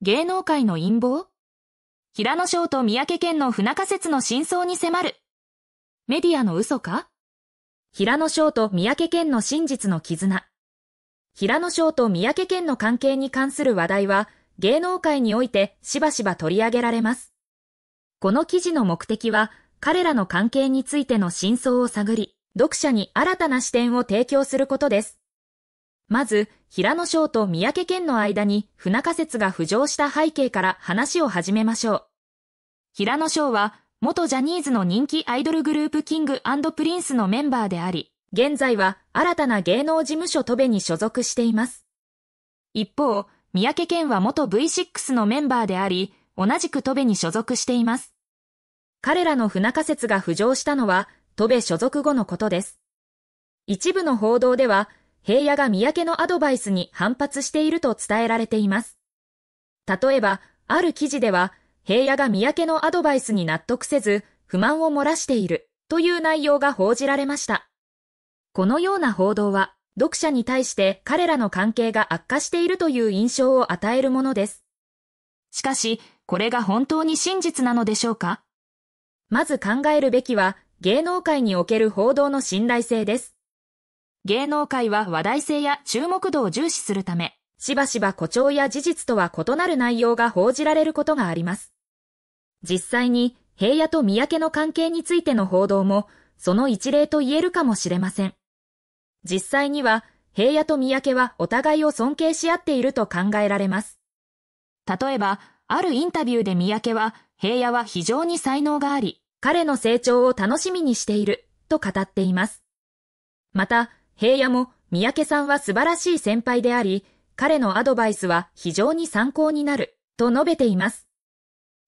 芸能界の陰謀平野翔と三宅健の不仲説の真相に迫る。メディアの嘘か平野翔と三宅健の真実の絆。平野翔と三宅健の関係に関する話題は、芸能界においてしばしば取り上げられます。この記事の目的は、彼らの関係についての真相を探り、読者に新たな視点を提供することです。まず、平野省と三宅県の間に不仲説が浮上した背景から話を始めましょう。平野省は、元ジャニーズの人気アイドルグループキングプリンスのメンバーであり、現在は新たな芸能事務所トベに所属しています。一方、三宅健は元 V6 のメンバーであり、同じくトベに所属しています。彼らの不仲説が浮上したのは、トベ所属後のことです。一部の報道では、平野が三宅のアドバイスに反発していると伝えられています。例えば、ある記事では、平野が三宅のアドバイスに納得せず、不満を漏らしているという内容が報じられました。このような報道は、読者に対して彼らの関係が悪化しているという印象を与えるものです。しかし、これが本当に真実なのでしょうかまず考えるべきは、芸能界における報道の信頼性です。芸能界は話題性や注目度を重視するため、しばしば誇張や事実とは異なる内容が報じられることがあります。実際に、平野と三宅の関係についての報道も、その一例と言えるかもしれません。実際には、平野と三宅はお互いを尊敬し合っていると考えられます。例えば、あるインタビューで三宅は、平野は非常に才能があり、彼の成長を楽しみにしている、と語っています。また、平野も三宅さんは素晴らしい先輩であり、彼のアドバイスは非常に参考になる、と述べています。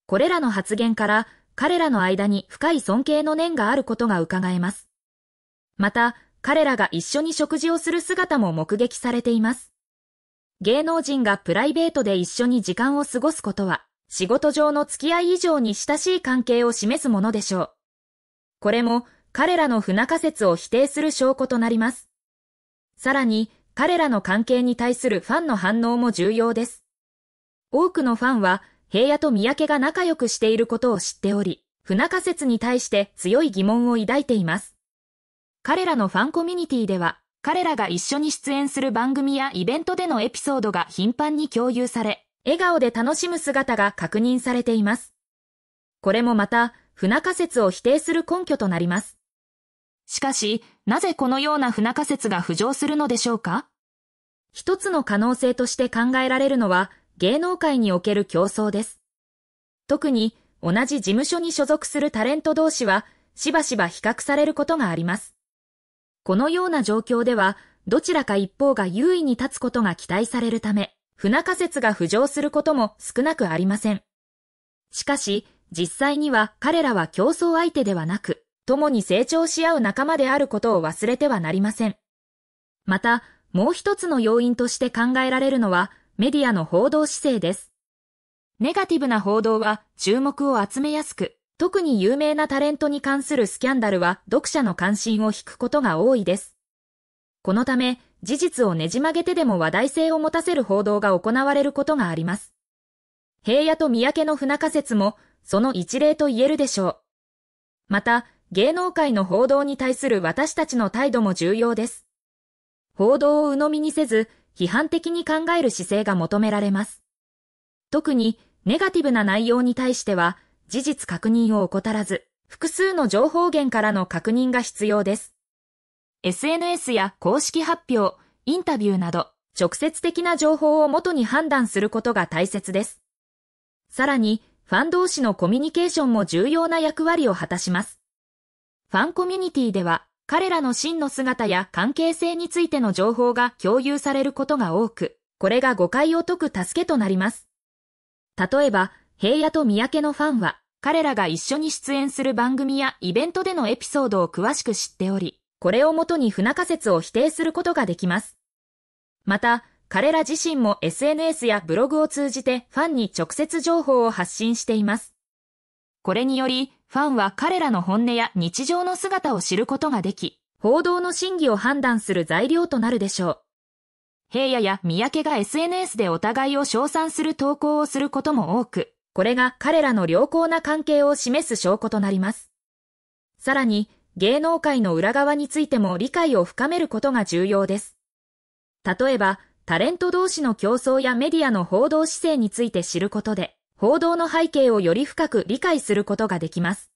これらの発言から、彼らの間に深い尊敬の念があることが伺えます。また、彼らが一緒に食事をする姿も目撃されています。芸能人がプライベートで一緒に時間を過ごすことは、仕事上の付き合い以上に親しい関係を示すものでしょう。これも、彼らの不仲説を否定する証拠となります。さらに、彼らの関係に対するファンの反応も重要です。多くのファンは、平野と三宅が仲良くしていることを知っており、不仲説に対して強い疑問を抱いています。彼らのファンコミュニティでは、彼らが一緒に出演する番組やイベントでのエピソードが頻繁に共有され、笑顔で楽しむ姿が確認されています。これもまた、不仲説を否定する根拠となります。しかし、なぜこのような不仲説が浮上するのでしょうか一つの可能性として考えられるのは、芸能界における競争です。特に、同じ事務所に所属するタレント同士は、しばしば比較されることがあります。このような状況では、どちらか一方が優位に立つことが期待されるため、不仲説が浮上することも少なくありません。しかし、実際には彼らは競争相手ではなく、共に成長し合う仲間であることを忘れてはなりません。また、もう一つの要因として考えられるのは、メディアの報道姿勢です。ネガティブな報道は注目を集めやすく、特に有名なタレントに関するスキャンダルは読者の関心を引くことが多いです。このため、事実をねじ曲げてでも話題性を持たせる報道が行われることがあります。平野と三宅の不仲説も、その一例と言えるでしょう。また、芸能界の報道に対する私たちの態度も重要です。報道を鵜呑みにせず、批判的に考える姿勢が求められます。特に、ネガティブな内容に対しては、事実確認を怠らず、複数の情報源からの確認が必要です。SNS や公式発表、インタビューなど、直接的な情報を元に判断することが大切です。さらに、ファン同士のコミュニケーションも重要な役割を果たします。ファンコミュニティでは、彼らの真の姿や関係性についての情報が共有されることが多く、これが誤解を解く助けとなります。例えば、平野と三宅のファンは、彼らが一緒に出演する番組やイベントでのエピソードを詳しく知っており、これをもとに不仲説を否定することができます。また、彼ら自身も SNS やブログを通じてファンに直接情報を発信しています。これにより、ファンは彼らの本音や日常の姿を知ることができ、報道の真偽を判断する材料となるでしょう。平野や三宅が SNS でお互いを称賛する投稿をすることも多く、これが彼らの良好な関係を示す証拠となります。さらに、芸能界の裏側についても理解を深めることが重要です。例えば、タレント同士の競争やメディアの報道姿勢について知ることで、報道の背景をより深く理解することができます。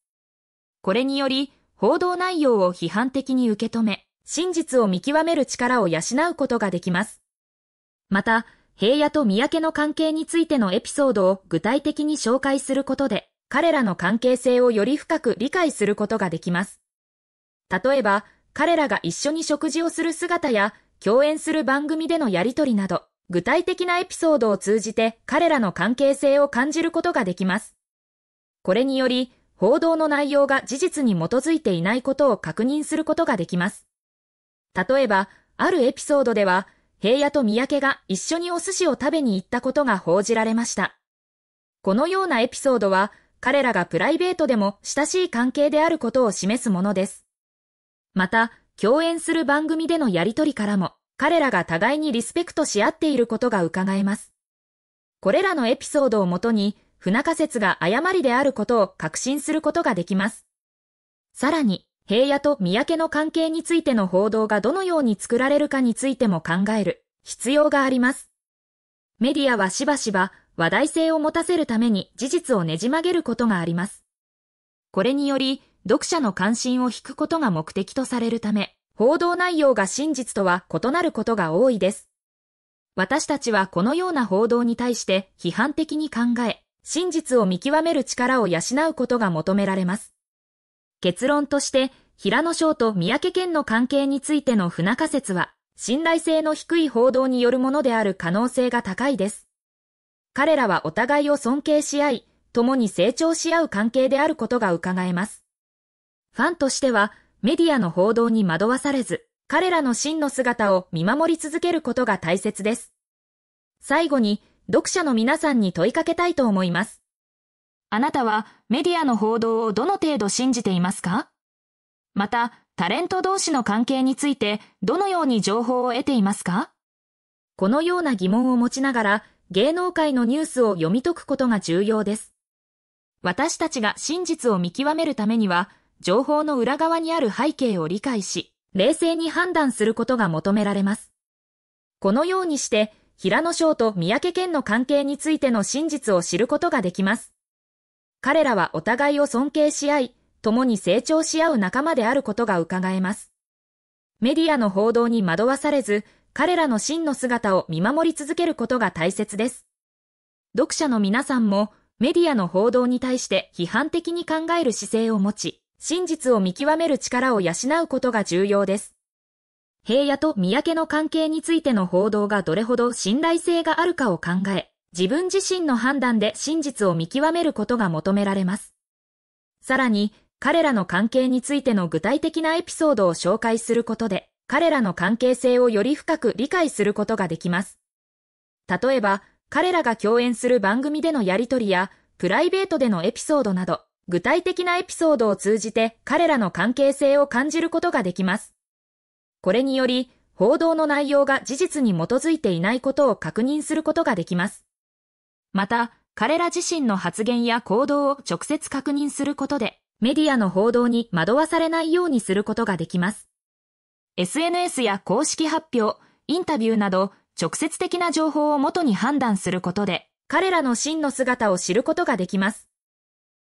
これにより、報道内容を批判的に受け止め、真実を見極める力を養うことができます。また、平野と三宅の関係についてのエピソードを具体的に紹介することで、彼らの関係性をより深く理解することができます。例えば、彼らが一緒に食事をする姿や、共演する番組でのやりとりなど、具体的なエピソードを通じて彼らの関係性を感じることができます。これにより、報道の内容が事実に基づいていないことを確認することができます。例えば、あるエピソードでは、平野と三宅が一緒にお寿司を食べに行ったことが報じられました。このようなエピソードは、彼らがプライベートでも親しい関係であることを示すものです。また、共演する番組でのやりとりからも、彼らが互いにリスペクトし合っていることが伺えます。これらのエピソードをもとに、不仲説が誤りであることを確信することができます。さらに、平野と三宅の関係についての報道がどのように作られるかについても考える必要があります。メディアはしばしば話題性を持たせるために事実をねじ曲げることがあります。これにより、読者の関心を引くことが目的とされるため、報道内容が真実とは異なることが多いです。私たちはこのような報道に対して批判的に考え、真実を見極める力を養うことが求められます。結論として、平野省と三宅県の関係についての不仲説は、信頼性の低い報道によるものである可能性が高いです。彼らはお互いを尊敬し合い、共に成長し合う関係であることが伺えます。ファンとしては、メディアの報道に惑わされず、彼らの真の姿を見守り続けることが大切です。最後に、読者の皆さんに問いかけたいと思います。あなたはメディアの報道をどの程度信じていますかまた、タレント同士の関係についてどのように情報を得ていますかこのような疑問を持ちながら芸能界のニュースを読み解くことが重要です。私たちが真実を見極めるためには情報の裏側にある背景を理解し、冷静に判断することが求められます。このようにして、平野翔と三宅健の関係についての真実を知ることができます。彼らはお互いを尊敬し合い、共に成長し合う仲間であることが伺えます。メディアの報道に惑わされず、彼らの真の姿を見守り続けることが大切です。読者の皆さんも、メディアの報道に対して批判的に考える姿勢を持ち、真実を見極める力を養うことが重要です。平野と三宅の関係についての報道がどれほど信頼性があるかを考え、自分自身の判断で真実を見極めることが求められます。さらに、彼らの関係についての具体的なエピソードを紹介することで、彼らの関係性をより深く理解することができます。例えば、彼らが共演する番組でのやりとりや、プライベートでのエピソードなど、具体的なエピソードを通じて彼らの関係性を感じることができます。これにより、報道の内容が事実に基づいていないことを確認することができます。また、彼ら自身の発言や行動を直接確認することで、メディアの報道に惑わされないようにすることができます。SNS や公式発表、インタビューなど、直接的な情報を元に判断することで、彼らの真の姿を知ることができます。